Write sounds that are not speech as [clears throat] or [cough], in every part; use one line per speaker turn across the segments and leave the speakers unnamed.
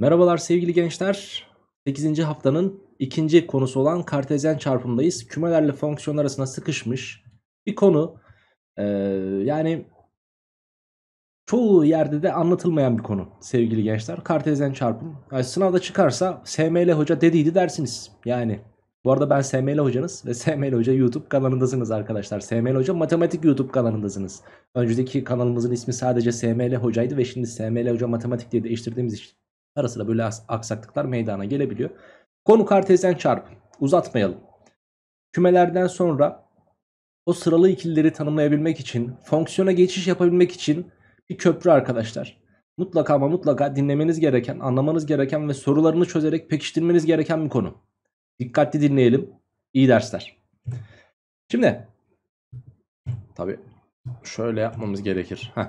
Merhabalar sevgili gençler. 8. haftanın ikinci konusu olan kartezyen çarpımdayız. Kümelerle fonksiyonlar arasında sıkışmış bir konu. Ee, yani çoğu yerde de anlatılmayan bir konu sevgili gençler. Kartezyen çarpım. Yani sınavda çıkarsa SML Hoca dediydi dersiniz. Yani bu arada ben SML hocanız ve SML hoca YouTube kanalındasınız arkadaşlar. SML hoca matematik YouTube kanalındasınız. Önceki kanalımızın ismi sadece SML hocaydı ve şimdi SML hoca matematik diye değiştirdiğimiz Ara sıra böyle aksaklıklar meydana gelebiliyor. Konu kartezyen çarpım. Uzatmayalım. Kümelerden sonra o sıralı ikilileri tanımlayabilmek için, fonksiyona geçiş yapabilmek için bir köprü arkadaşlar. Mutlaka ama mutlaka dinlemeniz gereken, anlamanız gereken ve sorularını çözerek pekiştirmeniz gereken bir konu. Dikkatli dinleyelim. İyi dersler. Şimdi tabi şöyle yapmamız gerekir. Heh.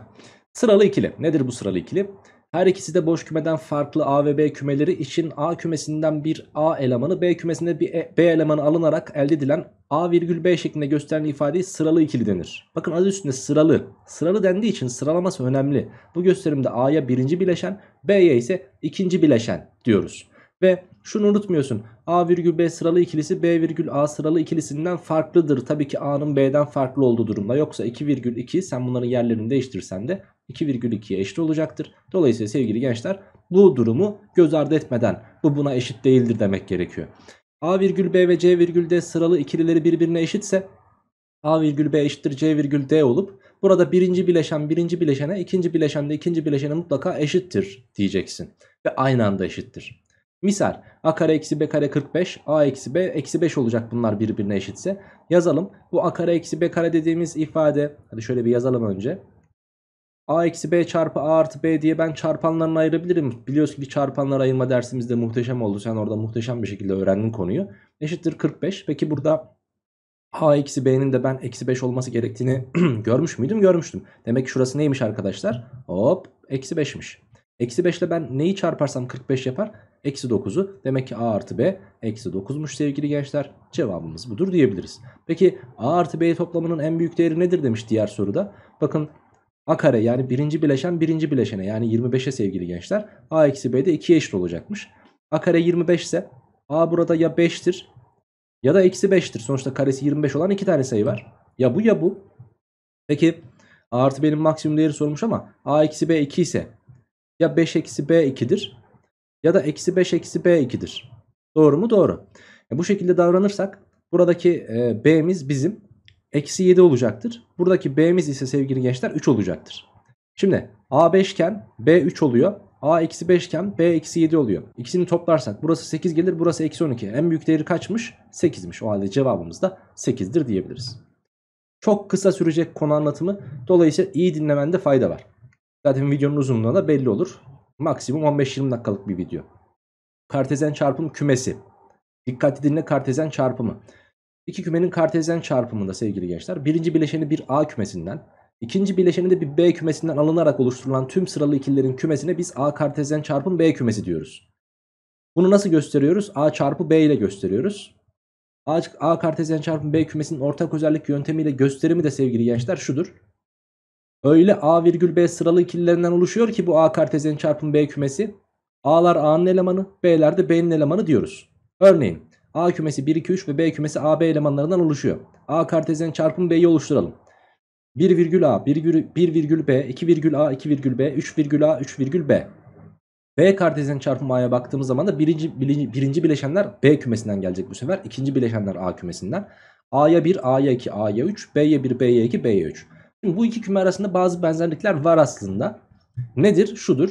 Sıralı ikili. Nedir bu sıralı ikili? Her ikisi de boş kümeden farklı A ve B kümeleri için A kümesinden bir A elemanı B kümesinde bir e, B elemanı alınarak elde edilen A virgül B şeklinde gösterilen ifadeyi sıralı ikili denir. Bakın adı üstünde sıralı. Sıralı dendiği için sıralaması önemli. Bu gösterimde A'ya birinci bileşen B'ye ise ikinci bileşen diyoruz. Ve şunu unutmuyorsun. A virgül B sıralı ikilisi B virgül A sıralı ikilisinden farklıdır. Tabii ki A'nın B'den farklı olduğu durumda. Yoksa 2 virgül 2 sen bunların yerlerini değiştirsen de 2,2'ye eşit olacaktır. Dolayısıyla sevgili gençler bu durumu göz ardı etmeden bu buna eşit değildir demek gerekiyor. A virgül B ve C virgül D sıralı ikilileri birbirine eşitse A virgül B eşittir C virgül D olup burada birinci bileşen birinci bileşene ikinci bileşen de ikinci bileşene mutlaka eşittir diyeceksin. Ve aynı anda eşittir. Misal a kare eksi b kare 45 a eksi b eksi 5 olacak bunlar birbirine eşitse. Yazalım bu a kare eksi b kare dediğimiz ifade hadi şöyle bir yazalım önce. A eksi B çarpı A artı B diye ben çarpanlarını ayırabilirim. Biliyorsun ki çarpanlar ayırma dersimizde muhteşem oldu. Sen orada muhteşem bir şekilde öğrendin konuyu. Eşittir 45. Peki burada A eksi B'nin de ben eksi 5 olması gerektiğini [clears throat] görmüş müydüm? Görmüştüm. Demek ki şurası neymiş arkadaşlar? Hop eksi 5'miş. Eksi 5 ile ben neyi çarparsam 45 yapar? Eksi 9'u. Demek ki A artı B eksi 9'muş sevgili gençler. Cevabımız budur diyebiliriz. Peki A artı B toplamının en büyük değeri nedir demiş diğer soruda. Bakın A kare yani birinci bileşen birinci bileşene yani 25'e sevgili gençler. A eksi B de 2'ye eşit olacakmış. A kare 25 ise A burada ya 5'tir ya da eksi 5'tir. Sonuçta karesi 25 olan iki tane sayı var. Ya bu ya bu. Peki A artı B'nin maksimum değeri sormuş ama A eksi B 2 ise ya 5 eksi B 2'dir ya da eksi 5 eksi B 2'dir. Doğru mu? Doğru. E bu şekilde davranırsak buradaki e, B'miz bizim eksi 7 olacaktır. Buradaki B'miz ise sevgili gençler 3 olacaktır. Şimdi A 5 iken B 3 oluyor. A eksi 5 iken B eksi 7 oluyor. İkisini toplarsak burası 8 gelir burası eksi 12. En büyük değeri kaçmış? 8'miş. O halde cevabımız da 8'dir diyebiliriz. Çok kısa sürecek konu anlatımı. Dolayısıyla iyi dinlemende fayda var. Zaten videonun uzunluğuna da belli olur. Maksimum 15-20 dakikalık bir video. Kartezen çarpım kümesi. Dikkatli dinle kartezen çarpımı. İki kümenin kartezyen çarpımında sevgili gençler birinci bileşeni bir A kümesinden ikinci bileşeni de bir B kümesinden alınarak oluşturulan tüm sıralı ikillerin kümesine biz A kartezyen çarpım B kümesi diyoruz. Bunu nasıl gösteriyoruz? A çarpı B ile gösteriyoruz. A, A kartezyen çarpım B kümesinin ortak özellik yöntemiyle gösterimi de sevgili gençler şudur. Öyle A virgül B sıralı ikillerinden oluşuyor ki bu A kartezyen çarpım B kümesi. A'lar A'nın elemanı, B'ler de B'nin elemanı diyoruz. Örneğin A kümesi 1, 2, 3 ve B kümesi AB elemanlarından oluşuyor. A kartezyen çarpım B'yi oluşturalım. 1 virgül A, 1 virgül, 1 virgül B, 2 virgül A, 2 virgül B, 3 virgül A, 3 virgül B. B kartezyen çarpım A'ya baktığımız zaman da birinci, birinci, birinci bileşenler B kümesinden gelecek bu sefer. ikinci bileşenler A kümesinden. A'ya 1, A'ya 2, A'ya 3, B'ye 1, B'ye 2, B'ye 3. Şimdi bu iki küme arasında bazı benzerlikler var aslında. Nedir? Şudur.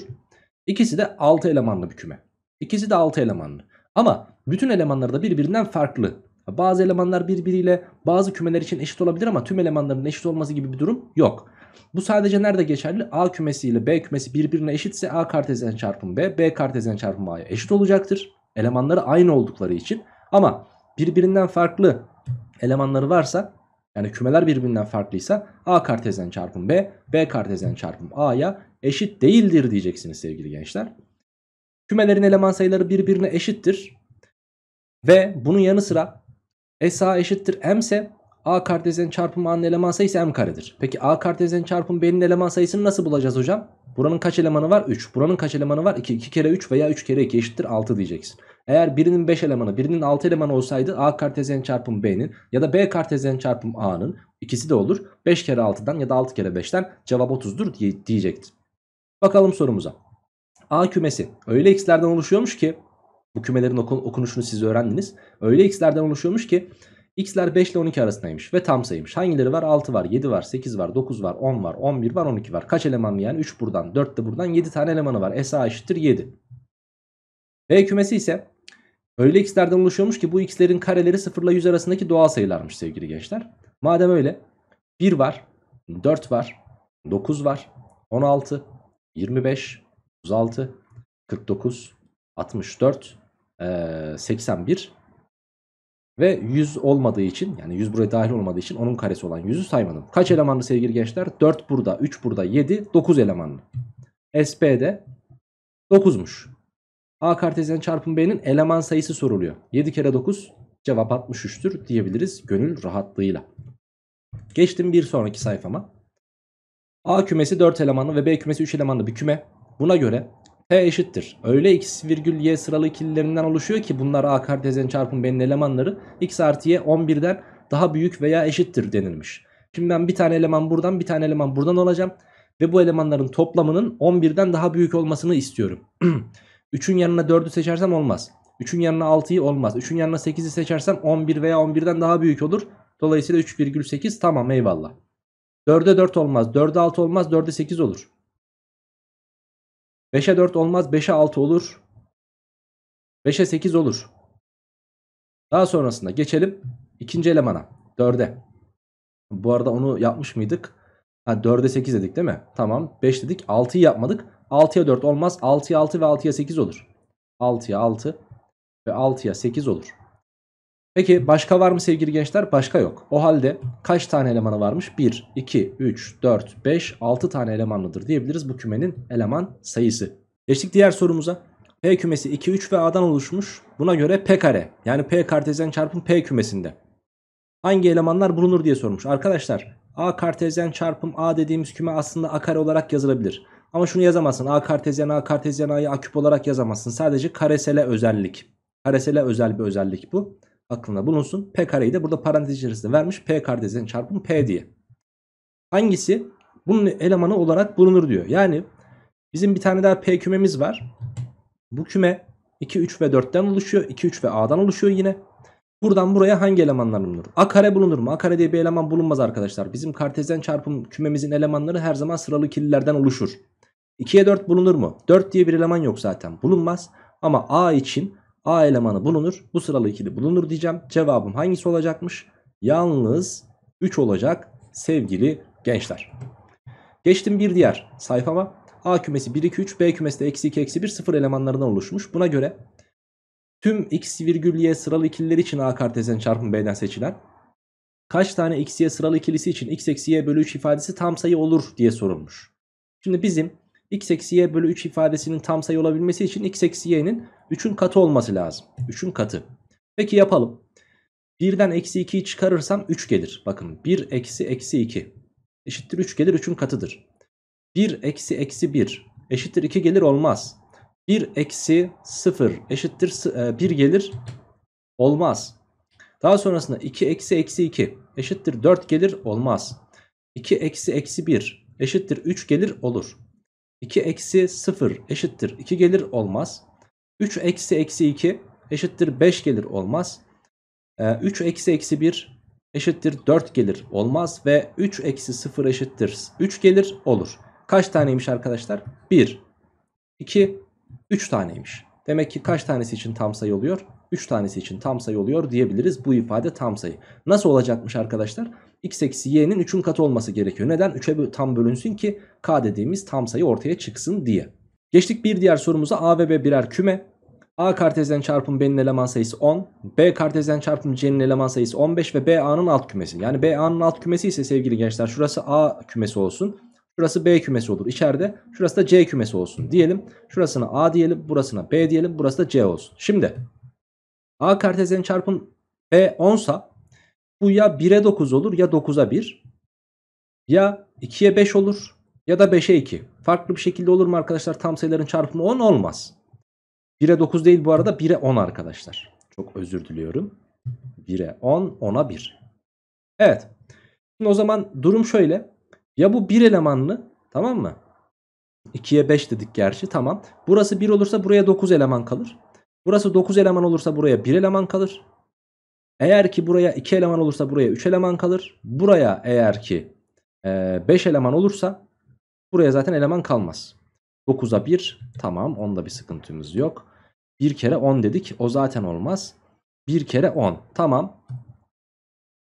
İkisi de 6 elemanlı bir küme. İkisi de 6 elemanlı. Ama bütün elemanları da birbirinden farklı. Bazı elemanlar birbiriyle bazı kümeler için eşit olabilir ama tüm elemanların eşit olması gibi bir durum yok. Bu sadece nerede geçerli? A kümesi ile B kümesi birbirine eşitse A kartezyen çarpım B, B kartezyen çarpım A'ya eşit olacaktır. Elemanları aynı oldukları için. Ama birbirinden farklı elemanları varsa yani kümeler birbirinden farklıysa A kartezyen çarpım B, B kartezyen çarpım A'ya eşit değildir diyeceksiniz sevgili gençler. Kümelerin eleman sayıları birbirine eşittir. Ve bunun yanı sıra S a eşittir M ise A kartezyen çarpımı A'nın eleman sayısı M karedir. Peki A kartezyen çarpım B'nin eleman sayısını nasıl bulacağız hocam? Buranın kaç elemanı var? 3. Buranın kaç elemanı var? 2. 2 kere 3 veya 3 kere 2 eşittir 6 diyeceksin. Eğer birinin 5 elemanı, birinin 6 elemanı olsaydı A kartezyen çarpım B'nin ya da B kartezyen çarpım A'nın ikisi de olur. 5 kere 6'dan ya da 6 kere 5'ten cevap 30'dur diye, diyecektir. Bakalım sorumuza. A kümesi öyle x'lerden oluşuyormuş ki bu kümelerin okun okunuşunu siz öğrendiniz. Öyle x'lerden oluşuyormuş ki x'ler 5 ile 12 arasındaymış ve tam sayıymış. Hangileri var? 6 var, 7 var, 8 var, 9 var, 10 var, 11 var, 12 var. Kaç eleman yani? 3 buradan, 4 de buradan 7 tane elemanı var. SA eşittir 7. B kümesi ise öyle x'lerden oluşuyormuş ki bu x'lerin kareleri 0 ile 100 arasındaki doğal sayılarmış sevgili gençler. Madem öyle 1 var, 4 var, 9 var, 16, 25, 36, 49, 64, 81 ve 100 olmadığı için yani 100 buraya dahil olmadığı için onun karesi olan 100'ü saymadım. Kaç elemanlı sevgili gençler? 4 burada, 3 burada, 7, 9 elemanlı. SP'de 9'muş. A kartezyen çarpım B'nin eleman sayısı soruluyor. 7 kere 9 cevap 63'tür diyebiliriz gönül rahatlığıyla. Geçtim bir sonraki sayfama. A kümesi 4 elemanlı ve B kümesi 3 elemanlı bir küme. Buna göre T eşittir. Öyle x virgül y sıralı ikililerinden oluşuyor ki bunlar a kare çarpım b'nin elemanları x artı y 11'den daha büyük veya eşittir denilmiş. Şimdi ben bir tane eleman buradan bir tane eleman buradan olacağım. Ve bu elemanların toplamının 11'den daha büyük olmasını istiyorum. 3'ün [clears throat] yanına 4'ü seçersem olmaz. 3'ün yanına 6'yı olmaz. 3'ün yanına 8'i seçersem 11 veya 11'den daha büyük olur. Dolayısıyla 3,8 tamam eyvallah. 4'e 4 olmaz. 4'e 6 olmaz. 4'e 8 olur. 5'e 4 olmaz. 5'e 6 olur. 5'e 8 olur. Daha sonrasında geçelim ikinci elemana. 4'e. Bu arada onu yapmış mıydık? Ha, 4'e 8 dedik değil mi? Tamam 5 dedik. 6'yı yapmadık. 6'ya 4 olmaz. 6'ya 6 ve 6'ya 8 olur. 6'ya 6 ve 6'ya 8 olur. Peki başka var mı sevgili gençler? Başka yok. O halde kaç tane elemanı varmış? 1, 2, 3, 4, 5, 6 tane elemanlıdır diyebiliriz bu kümenin eleman sayısı. Geçtik diğer sorumuza. P kümesi 2, 3 ve A'dan oluşmuş. Buna göre P kare yani P kartezyen çarpım P kümesinde. Hangi elemanlar bulunur diye sormuş. Arkadaşlar A kartezyen çarpım A dediğimiz küme aslında A kare olarak yazılabilir. Ama şunu yazamazsın. A kartezyen A kartezyen A'yı A küp olarak yazamazsın. Sadece karesele özellik. Karesele özel bir özellik bu aklında bulunsun. P kareyi de burada parantez içerisinde vermiş. P kardeşlerin çarpım P diye. Hangisi? Bunun elemanı olarak bulunur diyor. Yani bizim bir tane daha P kümemiz var. Bu küme 2, 3 ve 4'ten oluşuyor. 2, 3 ve A'dan oluşuyor yine. Buradan buraya hangi elemanlar bulunur? A kare bulunur mu? A kare diye bir eleman bulunmaz arkadaşlar. Bizim kartezyen çarpım kümemizin elemanları her zaman sıralı kirlilerden oluşur. 2'ye 4 bulunur mu? 4 diye bir eleman yok zaten. Bulunmaz. Ama A için A elemanı bulunur. Bu sıralı ikili bulunur diyeceğim. Cevabım hangisi olacakmış? Yalnız 3 olacak sevgili gençler. Geçtim bir diğer sayfama. A kümesi 1, 2, 3. B kümesi de eksi 2, eksi 1, 0 elemanlarından oluşmuş. Buna göre tüm x virgül y sıralı ikililer için A kartezen çarpımı B'den seçilen kaç tane x y sıralı ikilisi için x eksi y bölü 3 ifadesi tam sayı olur diye sorulmuş. Şimdi bizim x eksi y bölü 3 ifadesinin tam sayı olabilmesi için x eksi y'nin 3'ün katı olması lazım. 3'ün katı. Peki yapalım. 1'den eksi 2'yi çıkarırsam 3 gelir. Bakın 1 eksi eksi 2 eşittir 3 gelir 3'ün katıdır. 1 eksi eksi 1 eşittir 2 gelir olmaz. 1 eksi 0 eşittir 1 e, gelir olmaz. Daha sonrasında 2 eksi eksi 2 eşittir 4 gelir olmaz. 2 eksi eksi 1 eşittir 3 gelir olur. 2 eksi 0 eşittir 2 gelir olmaz. 3 eksi eksi 2 eşittir 5 gelir olmaz. 3 ee, eksi eksi 1 eşittir 4 gelir olmaz. Ve 3 eksi 0 eşittir 3 gelir olur. Kaç taneymiş arkadaşlar? 1, 2, 3 taneymiş. Demek ki kaç tanesi için tam sayı oluyor? 3 tanesi için tam sayı oluyor diyebiliriz. Bu ifade tam sayı. Nasıl olacakmış arkadaşlar? x eksi y'nin 3'ün katı olması gerekiyor. Neden? 3'e tam bölünsün ki k dediğimiz tam sayı ortaya çıksın diye. Geçtik bir diğer sorumuza a ve b birer küme. A kartezyen çarpım B'nin eleman sayısı 10. B kartezyen çarpım C'nin eleman sayısı 15 ve B A'nın alt kümesi. Yani B A'nın alt kümesi ise sevgili gençler şurası A kümesi olsun. Şurası B kümesi olur içeride. Şurası da C kümesi olsun diyelim. Şurasına A diyelim. Burasına B diyelim. Burası da C olsun. Şimdi A kartezyen çarpım B 10 sa bu ya 1'e 9 olur ya 9'a 1. Ya 2'ye 5 olur ya da 5'e 2. Farklı bir şekilde olur mu arkadaşlar? Tam sayıların çarpımı 10 olmaz. 1'e 9 değil bu arada 1'e 10 arkadaşlar. Çok özür diliyorum. 1'e 10, 10'a 1. Evet. Şimdi o zaman durum şöyle. Ya bu 1 elemanlı tamam mı? 2'ye 5 dedik gerçi tamam. Burası 1 olursa buraya 9 eleman kalır. Burası 9 eleman olursa buraya 1 eleman kalır. Eğer ki buraya 2 eleman olursa buraya 3 eleman kalır. Buraya eğer ki 5 e, eleman olursa buraya zaten eleman kalmaz. 9'a 1 tamam onda bir sıkıntımız yok. 1 kere 10 dedik o zaten olmaz. 1 kere 10 tamam.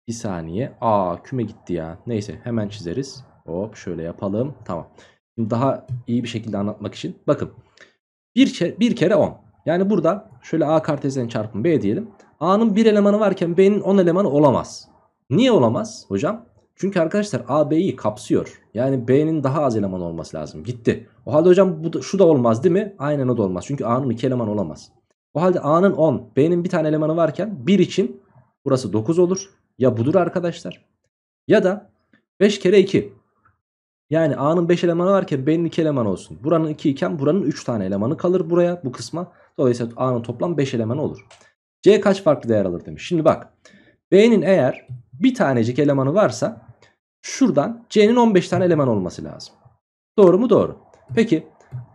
Bir saniye. Aa küme gitti ya. Neyse hemen çizeriz. Hop şöyle yapalım. Tamam. Şimdi daha iyi bir şekilde anlatmak için. Bakın. 1 kere, bir kere 10. Yani burada şöyle A kartezyen çarpım B diyelim. A'nın bir elemanı varken B'nin 10 elemanı olamaz. Niye olamaz hocam? Çünkü arkadaşlar A B'yi kapsıyor. Yani B'nin daha az eleman olması lazım. Gitti. O halde hocam bu da, şu da olmaz değil mi? Aynen o da olmaz. Çünkü A'nın 2 eleman olamaz. O halde A'nın 10, B'nin bir tane elemanı varken 1 için burası 9 olur. Ya budur arkadaşlar. Ya da 5 kere 2. Yani A'nın 5 elemanı varken B'nin 2 elemanı olsun. Buranın 2 iken buranın 3 tane elemanı kalır buraya bu kısma. Dolayısıyla A'nın toplam 5 elemanı olur. C kaç farklı değer alır demiş. Şimdi bak B'nin eğer bir tanecik elemanı varsa şuradan C'nin 15 tane eleman olması lazım. Doğru mu? Doğru. Peki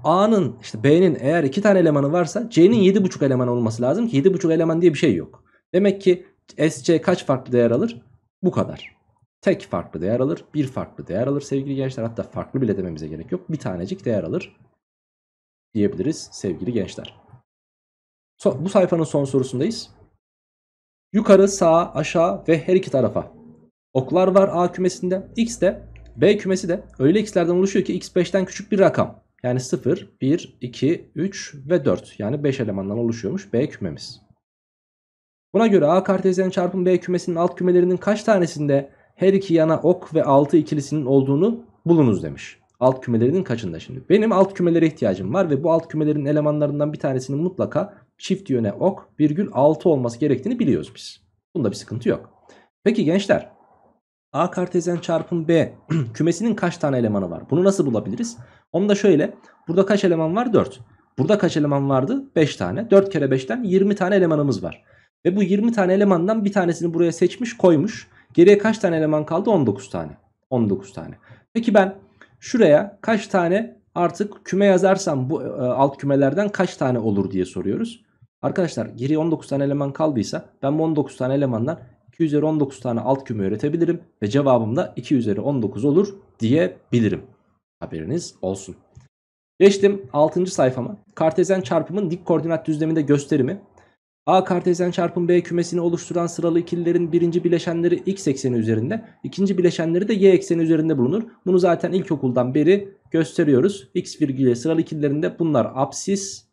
A'nın işte B'nin eğer iki tane elemanı varsa C'nin 7,5 eleman olması lazım ki 7,5 eleman diye bir şey yok. Demek ki SC kaç farklı değer alır? Bu kadar. Tek farklı değer alır. Bir farklı değer alır sevgili gençler. Hatta farklı bile dememize gerek yok. Bir tanecik değer alır diyebiliriz sevgili gençler. So bu sayfanın son sorusundayız. Yukarı, sağ, aşağı ve her iki tarafa oklar var A kümesinde. X de B kümesi de öyle x'lerden oluşuyor ki x 5'ten küçük bir rakam. Yani 0, 1, 2, 3 ve 4. Yani 5 elemandan oluşuyormuş B kümemiz. Buna göre A kartezyen çarpım B kümesinin alt kümelerinin kaç tanesinde her iki yana ok ve 6 ikilisinin olduğunu bulunuz demiş. Alt kümelerinin kaçında şimdi? Benim alt kümelere ihtiyacım var ve bu alt kümelerin elemanlarından bir tanesinin mutlaka çift yöne ok virgül 6 olması gerektiğini biliyoruz biz. Bunda bir sıkıntı yok. Peki gençler A kartezen çarpım B [clears throat] kümesinin kaç tane elemanı var? Bunu nasıl bulabiliriz? Onu da şöyle. Burada kaç eleman var? 4. Burada kaç eleman vardı? 5 tane. 4 kere 5'ten 20 tane elemanımız var. Ve bu 20 tane elemandan bir tanesini buraya seçmiş koymuş. Geriye kaç tane eleman kaldı? 19 tane. 19 tane. Peki ben şuraya kaç tane artık küme yazarsam bu e, alt kümelerden kaç tane olur diye soruyoruz. Arkadaşlar geri 19 tane eleman kaldıysa ben bu 19 tane elemandan 2 üzeri 19 tane alt küme üretebilirim. Ve cevabım da 2 üzeri 19 olur diyebilirim. Haberiniz olsun. Geçtim 6. sayfama. Kartezyen çarpımın dik koordinat düzleminde gösterimi. A kartezyen çarpım B kümesini oluşturan sıralı ikililerin birinci bileşenleri x ekseni üzerinde, ikinci bileşenleri de y ekseni üzerinde bulunur. Bunu zaten ilkokuldan beri gösteriyoruz. X virgülü sıralı ikililerinde bunlar absis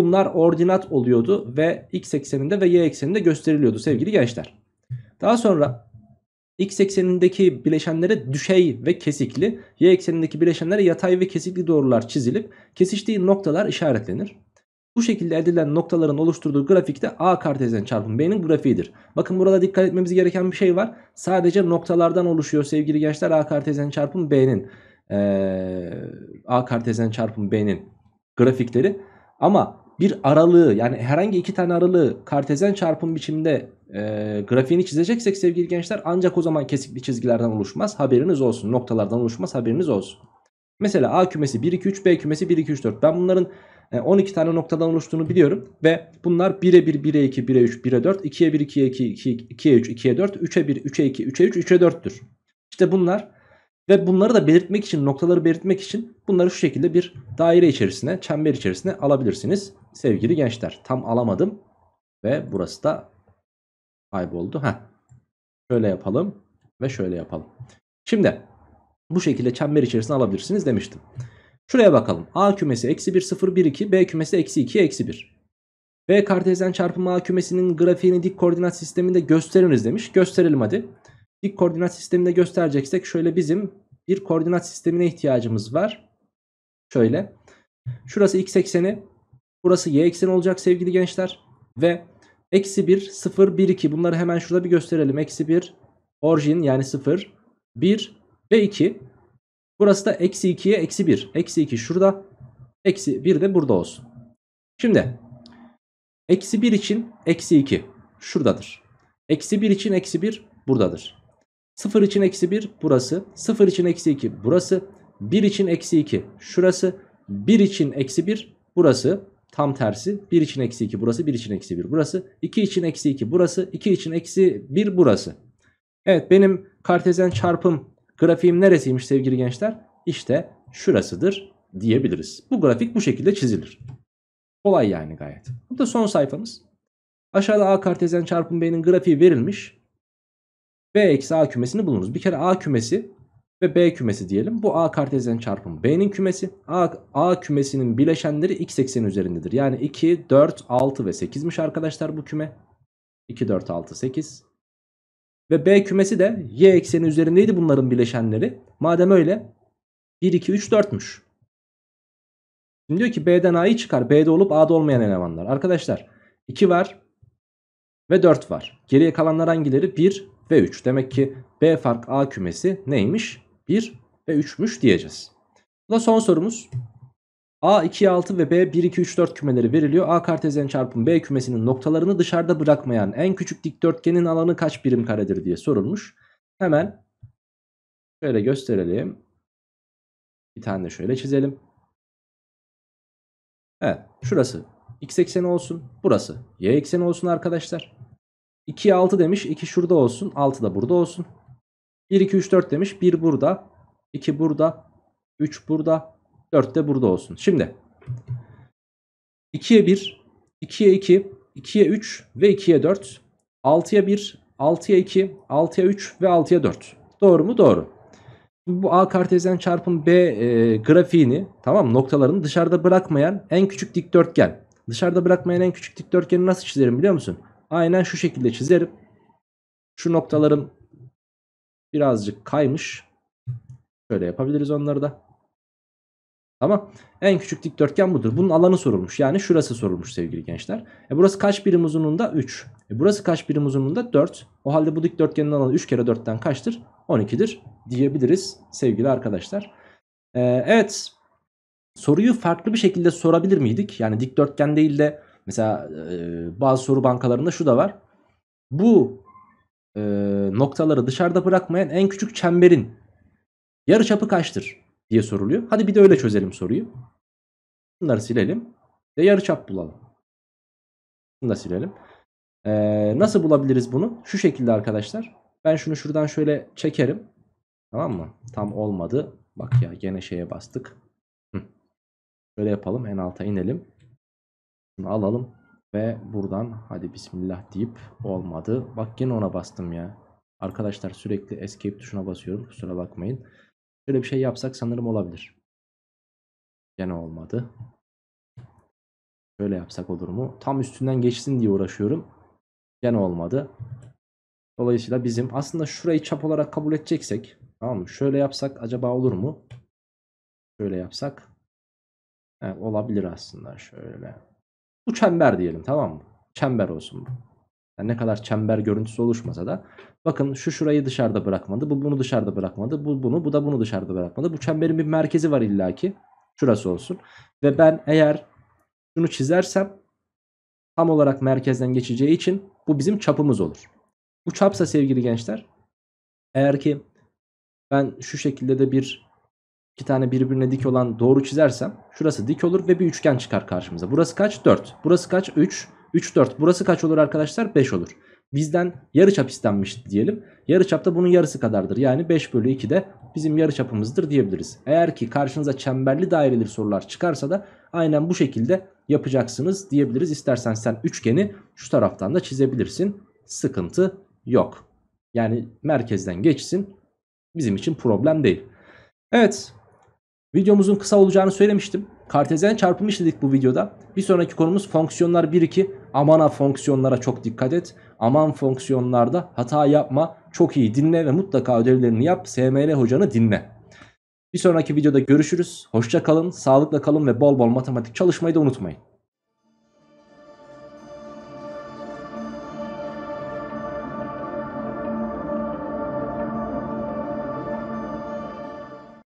Bunlar ordinat oluyordu ve x ekseninde ve y ekseninde gösteriliyordu sevgili gençler. Daha sonra x eksenindeki bileşenlere düşey ve kesikli, y eksenindeki bileşenlere yatay ve kesikli doğrular çizilip kesiştiği noktalar işaretlenir. Bu şekilde elde edilen noktaların oluşturduğu grafikte A kartezyen çarpım B'nin grafiğidir. Bakın burada dikkat etmemiz gereken bir şey var. Sadece noktalardan oluşuyor sevgili gençler A kartezyen çarpım B'nin. Ee, A kartezyen çarpım B'nin grafikleri. Ama bir aralığı yani herhangi iki tane aralığı kartezen çarpım biçiminde e, grafiğini çizeceksek sevgili gençler ancak o zaman kesikli çizgilerden oluşmaz haberiniz olsun noktalardan oluşmaz haberiniz olsun. Mesela A kümesi 1 2 3 B kümesi 1 2 3 4 ben bunların 12 e, tane noktadan oluştuğunu biliyorum ve bunlar 1'e 1, 1'e 2, 1'e 3, 1'e 4, 2'ye 1, 2'ye 2, 2'ye 3, 2'ye 4, 3'e 1, 3'e 2, 3'e 3, 3'e 4'tür. İşte bunlar ve bunları da belirtmek için, noktaları belirtmek için bunları şu şekilde bir daire içerisine, çember içerisine alabilirsiniz sevgili gençler. Tam alamadım ve burası da kayboldu. Heh. Şöyle yapalım ve şöyle yapalım. Şimdi bu şekilde çember içerisine alabilirsiniz demiştim. Şuraya bakalım. A kümesi eksi 1, 0, 1, 2. B kümesi eksi 2, eksi 1. B kartezyen çarpımı A kümesinin grafiğini dik koordinat sisteminde gösteriniz demiş. Gösterelim hadi. Bir koordinat sisteminde göstereceksek şöyle bizim bir koordinat sistemine ihtiyacımız var. Şöyle. Şurası x ekseni. Burası y ekseni olacak sevgili gençler. Ve eksi 1, 0, 1, 2 bunları hemen şurada bir gösterelim. Eksi 1 orijin yani 0, 1 ve 2. Burası da eksi 2'ye eksi 1. Eksi 2 şurada. Eksi 1 de burada olsun. Şimdi eksi 1 için eksi 2 şuradadır. Eksi 1 için eksi 1 buradadır. 0 için eksi 1 burası. 0 için eksi 2 burası. 1 için eksi 2 şurası. 1 için eksi 1 burası. Tam tersi 1 için eksi 2 burası. 1 için eksi 1 burası. 2 için eksi 2 burası. 2 için eksi 1 burası. Evet benim kartezyen çarpım grafiğim neresiymiş sevgili gençler? İşte şurasıdır diyebiliriz. Bu grafik bu şekilde çizilir. Kolay yani gayet. Bu da son sayfamız. Aşağıda A kartezyen çarpım B'nin grafiği verilmiş. B eksi A kümesini bulunuz. Bir kere A kümesi ve B kümesi diyelim. Bu A kartezyen çarpımı B'nin kümesi. A, A kümesinin bileşenleri x ekseni üzerindedir. Yani 2, 4, 6 ve 8'miş arkadaşlar bu küme. 2, 4, 6, 8. Ve B kümesi de y ekseni üzerindeydi bunların bileşenleri. Madem öyle 1, 2, 3, 4'müş. Şimdi diyor ki B'den A'yı çıkar. B'de olup A'da olmayan elemanlar. Arkadaşlar 2 var ve 4 var. Geriye kalanlar hangileri? 1, ve 3. Demek ki B fark A kümesi neymiş? 1 ve 3'müş diyeceğiz. Bu da son sorumuz. A 2, 6 ve B 1 2 3 4 kümeleri veriliyor. A kartezyen çarpım B kümesinin noktalarını dışarıda bırakmayan en küçük dikdörtgenin alanı kaç birim karedir diye sorulmuş. Hemen şöyle gösterelim. Bir tane de şöyle çizelim. Evet şurası x ekseni olsun. Burası y ekseni olsun arkadaşlar. 2'ye 6 demiş. 2 şurada olsun. 6 da burada olsun. 1, 2, 3, 4 demiş. 1 burada. 2 burada. 3 burada. 4 de burada olsun. Şimdi 2'ye 1, 2'ye 2, 2'ye 3 ve 2'ye 4. 6'ya 1, 6'ya 2, 6'ya 3 ve 6'ya 4. Doğru mu? Doğru. bu A kartezyen çarpım B e, grafiğini tamam noktalarını dışarıda bırakmayan en küçük dikdörtgen. Dışarıda bırakmayan en küçük dikdörtgeni nasıl çizerim biliyor musun? Aynen şu şekilde çizerim. Şu noktalarım birazcık kaymış. Şöyle yapabiliriz onları da. Tamam. En küçük dikdörtgen budur. Bunun alanı sorulmuş. Yani şurası sorulmuş sevgili gençler. E burası kaç birim uzunluğunda? 3. E burası kaç birim uzunluğunda? 4. O halde bu dikdörtgenin alanı 3 kere 4'ten kaçtır? 12'dir diyebiliriz sevgili arkadaşlar. E, evet. Soruyu farklı bir şekilde sorabilir miydik? Yani dikdörtgen değil de Mesela e, bazı soru bankalarında şu da var. Bu e, noktaları dışarıda bırakmayan en küçük çemberin yarı çapı kaçtır diye soruluyor. Hadi bir de öyle çözelim soruyu. Bunları silelim. Ve yarı çap bulalım. Bunu da silelim. Ee, nasıl bulabiliriz bunu? Şu şekilde arkadaşlar. Ben şunu şuradan şöyle çekerim. Tamam mı? Tam olmadı. Bak ya gene şeye bastık. Hı. Böyle yapalım. En alta inelim. Şunu alalım. Ve buradan hadi bismillah deyip olmadı. Bak yine ona bastım ya. Arkadaşlar sürekli escape tuşuna basıyorum. Kusura bakmayın. Şöyle bir şey yapsak sanırım olabilir. Gene olmadı. Şöyle yapsak olur mu? Tam üstünden geçsin diye uğraşıyorum. Gene olmadı. Dolayısıyla bizim aslında şurayı çap olarak kabul edeceksek tamam mı? Şöyle yapsak acaba olur mu? Şöyle yapsak. Evet, olabilir aslında şöyle. Bu çember diyelim tamam mı? Çember olsun bu. Yani ne kadar çember görüntüsü oluşmasa da bakın şu şurayı dışarıda bırakmadı. Bu bunu dışarıda bırakmadı. Bu bunu bu da bunu dışarıda bırakmadı. Bu çemberin bir merkezi var illaki. Şurası olsun. Ve ben eğer şunu çizersem tam olarak merkezden geçeceği için bu bizim çapımız olur. Bu çapsa sevgili gençler eğer ki ben şu şekilde de bir iki tane birbirine dik olan doğru çizersem şurası dik olur ve bir üçgen çıkar karşımıza. Burası kaç? 4. Burası kaç? 3. 3 4. Burası kaç olur arkadaşlar? 5 olur. Bizden yarıçap istenmiş diyelim. Yarıçap da bunun yarısı kadardır. Yani 5 bölü 2 de bizim yarıçapımızdır diyebiliriz. Eğer ki karşınıza çemberli daireli sorular çıkarsa da aynen bu şekilde yapacaksınız diyebiliriz. İstersen sen üçgeni şu taraftan da çizebilirsin. Sıkıntı yok. Yani merkezden geçsin. Bizim için problem değil. Evet Videomuzun kısa olacağını söylemiştim. Kartezyen çarpımı işledik bu videoda. Bir sonraki konumuz fonksiyonlar 1-2. Amana fonksiyonlara çok dikkat et. Aman fonksiyonlarda hata yapma. Çok iyi dinle ve mutlaka ödevlerini yap. SML hocanı dinle. Bir sonraki videoda görüşürüz. Hoşça kalın, sağlıkla kalın ve bol bol matematik çalışmayı da unutmayın.